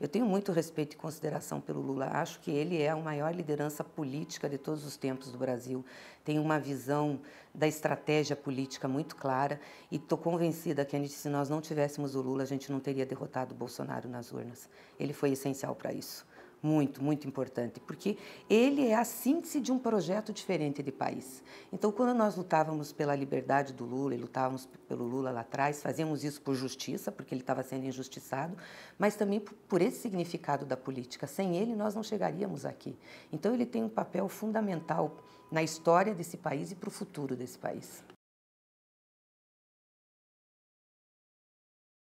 Eu tenho muito respeito e consideração pelo Lula. Acho que ele é a maior liderança política de todos os tempos do Brasil. Tem uma visão da estratégia política muito clara e estou convencida, que, se nós não tivéssemos o Lula, a gente não teria derrotado o Bolsonaro nas urnas. Ele foi essencial para isso muito, muito importante, porque ele é a síntese de um projeto diferente de país. Então, quando nós lutávamos pela liberdade do Lula e lutávamos pelo Lula lá atrás, fazíamos isso por justiça, porque ele estava sendo injustiçado, mas também por esse significado da política. Sem ele, nós não chegaríamos aqui. Então, ele tem um papel fundamental na história desse país e para o futuro desse país.